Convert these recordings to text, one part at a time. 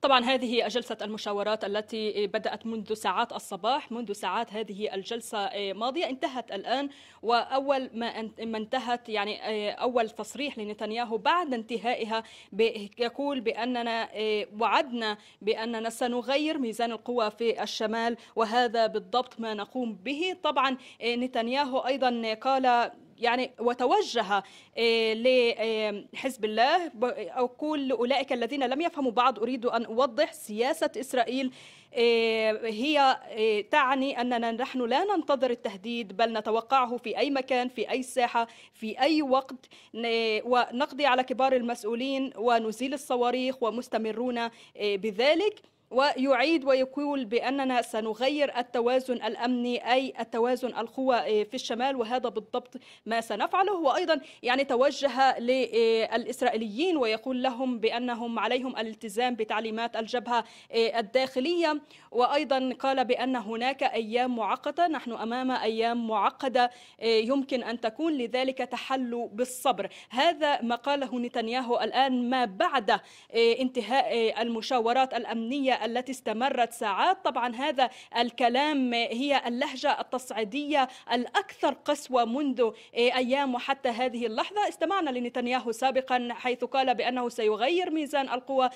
طبعا هذه جلسة المشاورات التي بدأت منذ ساعات الصباح منذ ساعات هذه الجلسة آه، ماضية انتهت الآن وأول ما انتهت يعني آه، أول تصريح لنتنياهو بعد انتهائها يقول بأننا آه، وعدنا بأننا سنغير ميزان القوى في الشمال وهذا بالضبط ما نقوم به طبعا نتنياهو أيضا قال يعني وتوجه آه، لحزب آه، الله كل لأولئك الذين لم يفهموا بعض أريد أن أوضح سياسة إسرائيل آه، هي تعني أننا نحن لا ننتظر التهديد بل نتوقعه في أي مكان في أي ساحة في أي وقت ونقضي على كبار المسؤولين ونزيل الصواريخ ومستمرون بذلك ويعيد ويقول بأننا سنغير التوازن الأمني أي التوازن القوى آه، في الشمال وهذا بالضبط ما سنفعله وأيضا يعني توجه للإسرائيليين ويقول لهم بأنهم عليهم الالتزام بتعليمات الجبهة آه، الداخلية وأيضا قال بأن هناك أيام معقدة نحن أمام أيام معقدة آه، يمكن أن تكون لذلك تحلوا بالصبر هذا ما قاله نتنياهو الآن ما بعد انتهاء المشاورات الأمنية التي استمرت ساعات طبعا هذا الكلام هي اللهجة التصعيدية الأكثر قسوة منذ أيام وحتى هذه اللحظة استمعنا لنتنياهو سابقا حيث قال بأنه سيغير ميزان القوى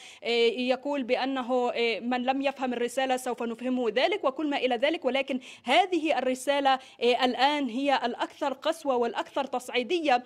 يقول بأنه من لم يفهم الرسالة سوف نفهمه ذلك وكل ما إلى ذلك ولكن هذه الرسالة الآن هي الأكثر قسوة والأكثر تصعيدية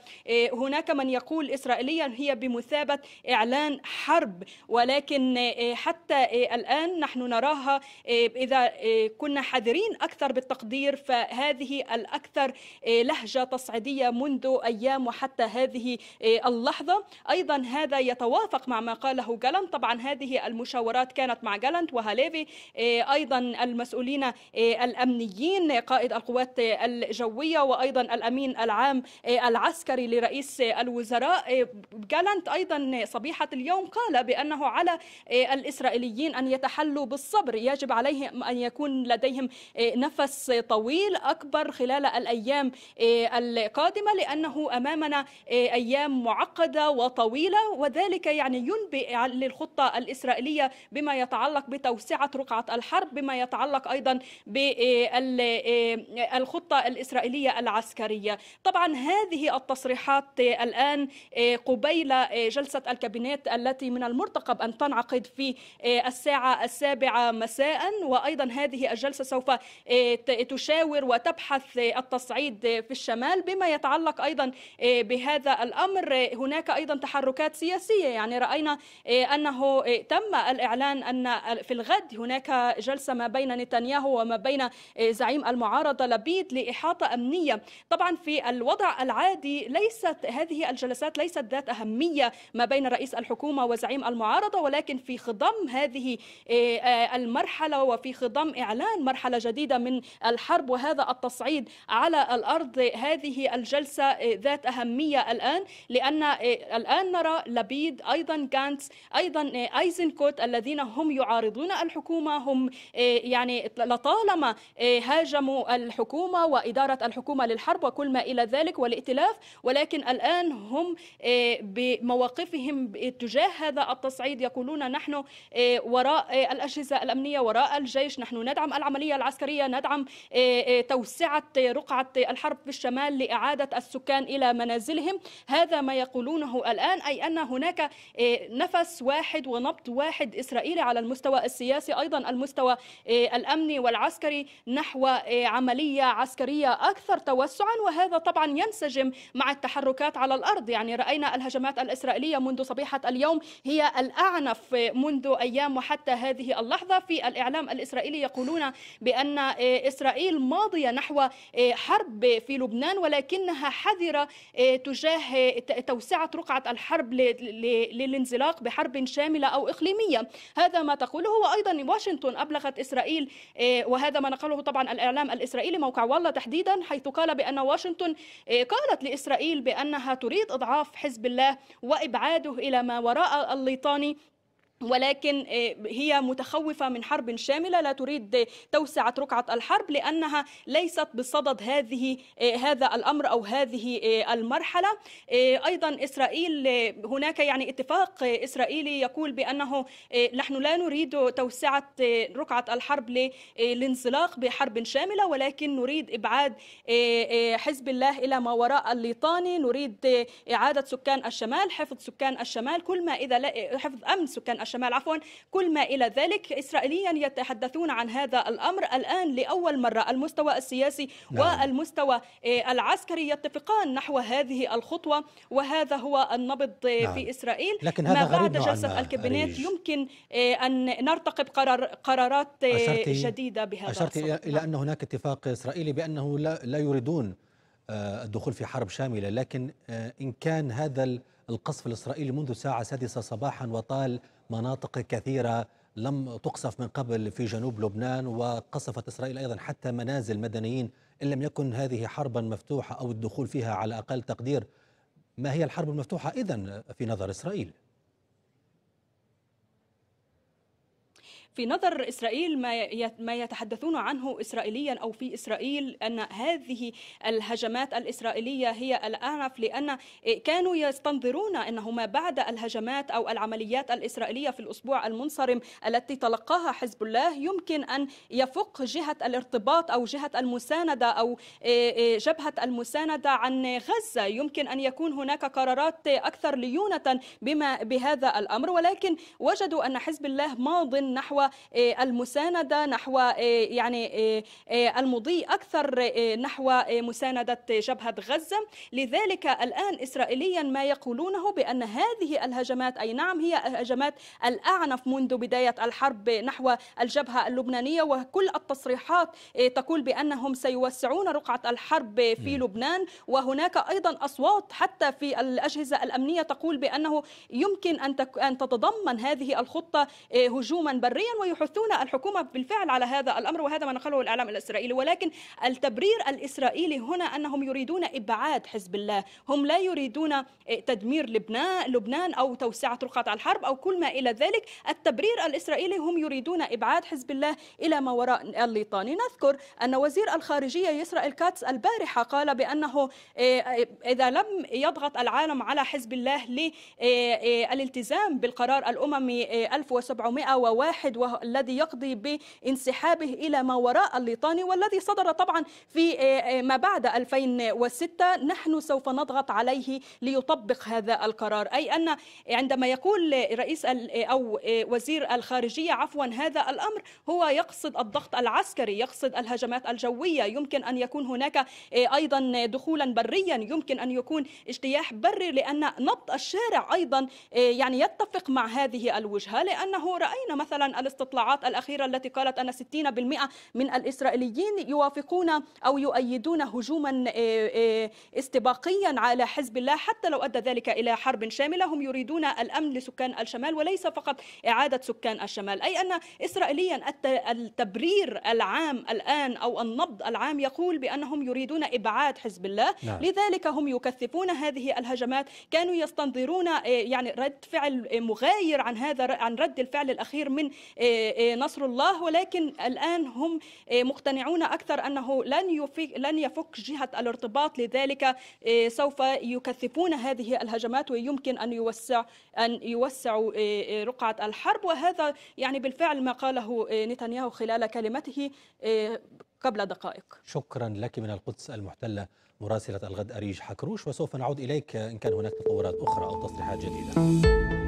هناك من يقول إسرائيليا هي بمثابة إعلان حرب ولكن حتى الآن الآن نحن نراها آه، إذا آه، كنا حذرين أكثر بالتقدير فهذه الأكثر آه، لهجة تصعيدية منذ أيام وحتى هذه اللحظة أيضا هذا يتوافق مع ما قاله جالنت طبعا هذه المشاورات كانت مع جالنت وهاليفي أيضا المسؤولين الأمنيين قائد القوات الجوية وأيضا الأمين العام العسكري لرئيس الوزراء جالنت أيضا صبيحة اليوم قال بأنه على الإسرائيليين أن يتحلوا بالصبر يجب عليهم أن يكون لديهم إيه، نفس طويل أكبر خلال الأيام إيه، القادمة لأنه أمامنا إيه، أيام معقدة وطويلة وذلك يعني ينبئ للخطة الإسرائيلية بما يتعلق بتوسعة رقعة الحرب بما يتعلق أيضا بالخطة الإسرائيلية العسكرية طبعا هذه التصريحات الآن قبيل جلسة الكابينات التي من المرتقب أن تنعقد في الساعة السابعة مساء وأيضا هذه الجلسة سوف آه، تشاور وتبحث آه، التصعيد في الشمال بما يتعلق أيضا آه، بهذا الأمر هناك أيضا تحركات سياسية يعني رأينا أنه تم الإعلان أن في الغد هناك جلسة ما بين نتنياهو وما بين زعيم المعارضة لبيد لإحاطة أمنية طبعا في الوضع العادي ليست هذه الجلسات ليست ذات أهمية ما بين رئيس الحكومة وزعيم المعارضة ولكن في خضم هذه إيه، آه، المرحلة وفي خضم إعلان مرحلة جديدة من الحرب وهذا التصعيد على الأرض هذه الجلسة إيه، ذات أهمية الآن لأن إيه، الآن نرى لبيد أيضا كانتس أيضا أيزنكوت الذين هم يعارضون الحكومة هم يعني لطالما هاجموا الحكومة وإدارة الحكومة للحرب وكل ما إلى ذلك والائتلاف ولكن الآن هم بمواقفهم تجاه هذا التصعيد يقولون نحن وراء إيه، الأجهزة الأمنية وراء الجيش نحن ندعم العملية العسكرية ندعم إيه، إيه، توسعة رقعة الحرب في الشمال لإعادة السكان إلى منازلهم هذا ما يقولونه الآن أي أن هناك نفس واحد ونبض واحد إسرائيلي على المستوى السياسي أيضا المستوى الأمني والعسكري نحو عملية عسكرية أكثر توسعا وهذا طبعا ينسجم مع التحركات على الأرض يعني رأينا الهجمات الإسرائيلية منذ صبيحة اليوم هي الأعنف منذ أيام وحتى هذه اللحظة في الإعلام الإسرائيلي يقولون بأن آه، إسرائيل ماضية نحو آه، حرب في لبنان ولكنها حذرة آه، تجاه توسعة رقعة الحرب للانزلاق بحرب شاملة أو إقليمية هذا ما تقوله وأيضا واشنطن أبلغت إسرائيل وهذا ما نقله طبعا الإعلام الإسرائيلي موقع والله تحديدا حيث قال بأن واشنطن قالت لإسرائيل بأنها تريد إضعاف حزب الله وإبعاده إلى ما وراء الليطاني ولكن آه، هي متخوفة من حرب شاملة لا تريد توسعة رقعة الحرب لأنها ليست بصدد هذه آه، هذا الأمر أو هذه آه، المرحلة أيضا إسرائيل هناك يعني اتفاق إسرائيلي يقول بأنه نحن لا نريد توسعة رقعة الحرب للانزلاق بحرب شاملة ولكن نريد إبعاد حزب الله إلى ما وراء الليطاني نريد إعادة سكان الشمال حفظ سكان الشمال كل ما إذا حفظ أمن سكان الشمال الشمال عفوا كل ما إلى ذلك إسرائيليا يتحدثون عن هذا الأمر الآن لأول مرة المستوى السياسي نعم. والمستوى آه، العسكري يتفقان نحو هذه الخطوة وهذا هو النبض آه، نعم. في إسرائيل لكن هذا ما بعد جلسة الكابينات يمكن آه، أن نرتقب قرار قرارات جديدة بهذا أشرت إلى نعم. أن هناك اتفاق إسرائيلي بأنه لا يريدون آه، الدخول في حرب شاملة لكن آه، إن كان هذا القصف الإسرائيلي منذ الساعة السادسة صباحا وطال مناطق كثيرة لم تقصف من قبل في جنوب لبنان وقصفت إسرائيل أيضا حتى منازل مدنيين إن لم يكن هذه حربا مفتوحة أو الدخول فيها على أقل تقدير ما هي الحرب المفتوحة إذا في نظر إسرائيل؟ في نظر إسرائيل ما يتحدثون عنه إسرائيليا أو في إسرائيل أن هذه الهجمات الإسرائيلية هي الأعنف لأن كانوا يستنظرون أنه ما بعد الهجمات أو العمليات الإسرائيلية في الأسبوع المنصرم التي تلقاها حزب الله يمكن أن يفك جهة الارتباط أو جهة المساندة أو إيه، إيه، جبهة المساندة عن غزة يمكن أن يكون هناك قرارات أكثر ليونة بما بهذا الأمر ولكن وجدوا أن حزب الله ماض نحو إيه، المساندة نحو إيه، يعني إيه، المضي أكثر نحو مساندة جبهة غزة لذلك الآن إسرائيليا ما يقولونه بأن هذه الهجمات أي نعم هي هجمات الأعنف منذ بداية الحرب نحو الجبهة اللبنانية وكل التصريحات تقول بأنهم سيوسعون رقعة الحرب في نعم. لبنان وهناك أيضا أصوات حتى في الأجهزة الأمنية تقول بأنه يمكن أن تتضمن هذه الخطة هجوما بريا ويحثون الحكومة بالفعل على هذا الأمر وهذا ما نقله الإعلام الإسرائيلي ولكن التبرير الإسرائيلي هنا أنهم يريدون إبعاد حزب الله هم لا يريدون تدمير لبنان لبنان أو توسعة رقعة الحرب أو كل ما إلى ذلك التبرير الإسرائيلي هم يريدون إبعاد حزب الله إلى ما وراء الليطاني نذكر أن وزير الخارجية يسرا كاتس البارحة قال بأنه آه، آه، إذا لم يضغط العالم على حزب الله للالتزام آه، بالقرار الأممي 1701 والذي يقضي بانسحابه إلى ما وراء الليطاني والذي صدر طبعا في آه، آه، ما بعد 2006 نحن سوف نضغط عليه ليطبق هذا القرار أي أن عندما يقول رئيس آه، أو وزير الخارجية عفوا هذا الأمر هو يقصد الضغط العسكري يقصد الهجمات الجوية يمكن أن يكون هناك أيضا دخولا بريا يمكن أن يكون اجتياح بري لأن نبض الشارع أيضا يعني يتفق مع هذه الوجهة لأنه رأينا مثلا الاستطلاعات الأخيرة التي قالت أن 60% من الإسرائيليين يوافقون أو يؤيدون هجوما آه، آه، استباقيا على حزب الله حتى لو أدى ذلك إلى حرب شاملة هم يريدون الأمن لسكان الشمال وليس فقط إعادة سكان الشمال أي أن إسرائيليا التبرير العام الآن أو النبض العام يقول بأنهم يريدون إبعاد حزب الله نعم. لذلك هم يكثفون هذه الهجمات كانوا يستنظرون آه، يعني رد فعل مغاير عن هذا عن رد الفعل الأخير من إيه، إيه، نصر الله ولكن الآن هم إيه، مقتنعون أكثر أنه لن لن يفك جهة الارتباط لذلك سوف يكثفون هذه الهجمات ويمكن أن يوسع أن يوسعوا رقعة الحرب وهذا يعني بالفعل ما قاله نتنياهو خلال كلمته قبل دقائق شكرا لك من القدس المحتلة مراسلة الغد أريج حكروش وسوف نعود إليك إن كان هناك تطورات أخرى أو تصريحات جديدة